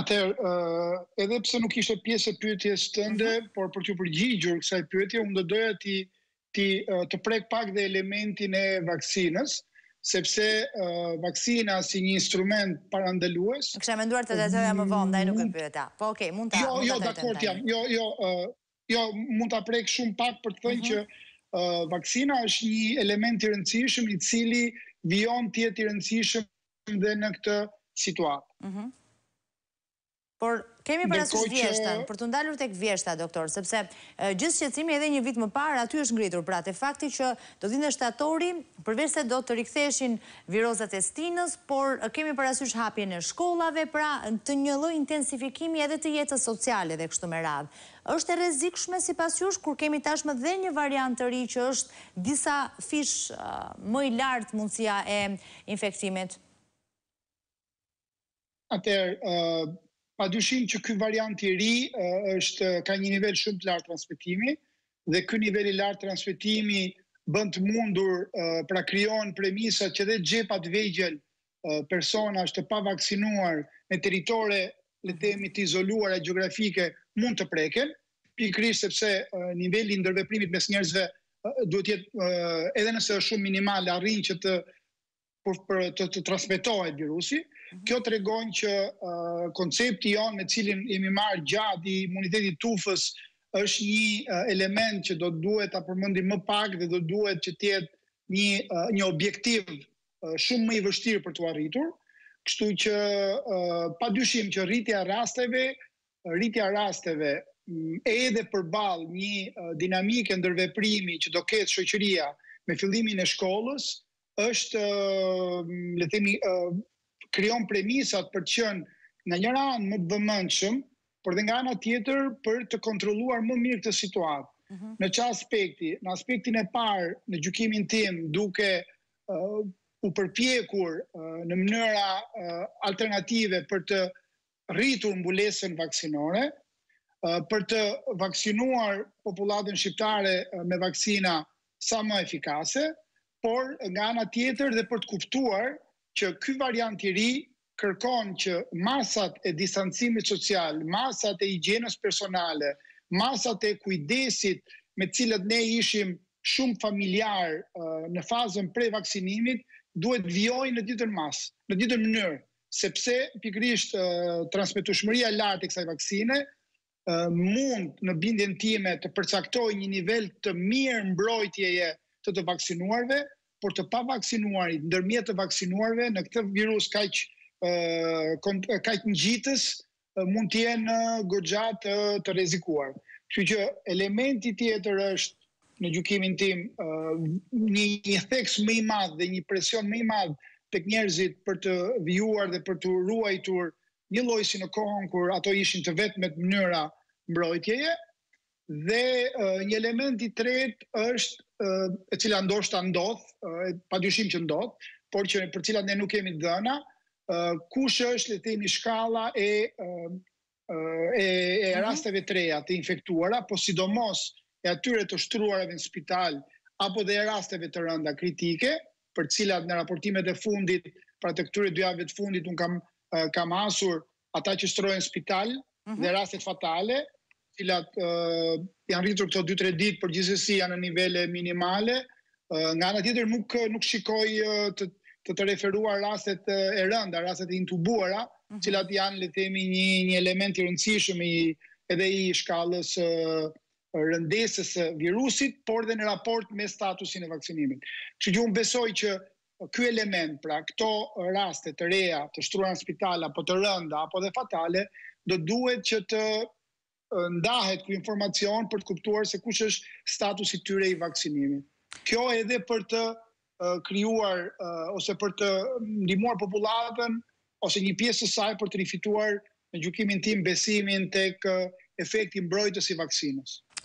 Atër, edhe pse nuk ishte pjesë e pyetjes tënde, mm -hmm. por për të përgjigjur kësaj pyetje, unë do doja ti ti të prek pak dhe elementin e vaksinës, sepse vaksina si një instrument parandalues. Nuk kisha menduar të detoja më vonë, ndaj nuk e pyeta. Po okay, mund ta. Jo, mund jo, dakord jam. Jo, jo, uh, jo, mund ta prek shumë pak për të thënë mm -hmm. që uh, vaksina është një element i rëndësishëm i cili vijon të jetë i rëndësishëm dhe në këtë situatë. Mhm. Mm Por, kemi për asus vjeshta, për të ndalur të vjeshta, doktor, sepse gjithë qëtësimi edhe një vit më parë, aty është ngritur, pra të fakti që do dhinë dhe shtatori, përvesh se do të riktheshin virozat e stinës, por kemi për asus hapje në shkollave, pra të njëllu intensifikimi edhe të jetës sociale dhe kështu me radhë. Êshtë e rezikshme shme si pasjush, kur kemi tashme dhe një variant të ri që është disa fish më i lartë mundësia e infektimit? Atërë, pa dyshim që këj variant i ri është ka një nivel shumë të lartë transmitimi dhe këj nivel i lartë transmitimi bënd të mundur pra kryon premisa që dhe gjepat vejgjel persona është pa vaksinuar në teritore le temi të izoluar e geografike mund të preken, pikrish sepse nivelli ndërveprimit mes njerëzve duhet jetë edhe nëse është shumë minimal arrin që të transmitohet virusi, Kjo të regon që koncepti jonë me cilin imi marë gjatë i imunitetit tufës është një element që do të duhet të përmëndi më pak dhe do të duhet që tjetë një objektiv shumë më i vështirë për të arritur. Kështu që pa dyshim që rritja rasteve, rritja rasteve e edhe përbal një dinamike ndërveprimi që do ketë shëqëria me fillimin e shkollës, është le kryon premisat për qënë në njërë anë më të për dhe nga anë atjetër për të kontroluar më mirë të situatë. Mhm. Në që aspekti, në aspektin e parë në gjukimin tim duke u përpjekur në mënëra alternative për të rritur mbulesën vaksinore, për të vaksinuar populatën shqiptare me vaksina sa më efikase, por nga nga tjetër dhe për të kuptuar, që ky variant i ri kërkon që masat e distancimit social, masat e higjienës personale, masat e kujdesit me cilët ne ishim shumë familjar uh, në fazën pre-vaksinimit duhet vjoj në ditën mas, në ditën mënyrë, sepse pikrisht transmitushmëria transmetueshmëria e lartë e kësaj vaksine uh, mund në bindjen time të përcaktojë një nivel të mirë mbrojtjeje të të vaksinuarve, por të pa vaksinuarit, ndërmjet të vaksinuarve, në këtë virus kajtë në gjitës, mund të jenë gëgjat të rezikuar. Që që elementi tjetër është, në gjukimin tim, një theks më i madhë dhe një presion më i madhë të kënjerëzit për të vjuar dhe për të ruajtur një lojsi në kohën kur ato ishin të vetë me të mënyra mbrojtjeje, dhe një element i tret është e cila ndoshta ndodh, pa dyshim që ndodh, por që për cilat ne nuk kemi dhëna, kush është le të themi shkalla e e, e mhm. rasteve të reja të infektuara, po sidomos e atyre të shtruarave në spital apo dhe e rasteve të rënda kritike, për cilat në raportimet e fundit, pra të këtyre dy javëve të fundit un kam kam hasur ata që shtrohen në spital mhm. dhe rastet fatale, cilat janë rritur këto 2-3 ditë për gjithësësi janë në nivele minimale. Nga në tjetër nuk, nuk shikoj të, të referuar rastet e rënda, rastet e intubuara, mhm. cilat janë le themi një, një element i rëndësishëm i edhe i shkallës rëndesës së virusit, por dhe në raport me statusin e vaksinimit. Që ju unë besoj që ky element, pra këto raste të reja, të shtruan në spital apo të rënda apo dhe fatale, do duhet që të ndahet kjo informacion për të kuptuar se kush është statusi i tyre i vaksinimit. Kjo edhe për të krijuar ose për të ndihmuar popullatën ose një pjesë të saj për të rifituar në gjykimin tim besimin tek efekti mbrojtës i vaksinës.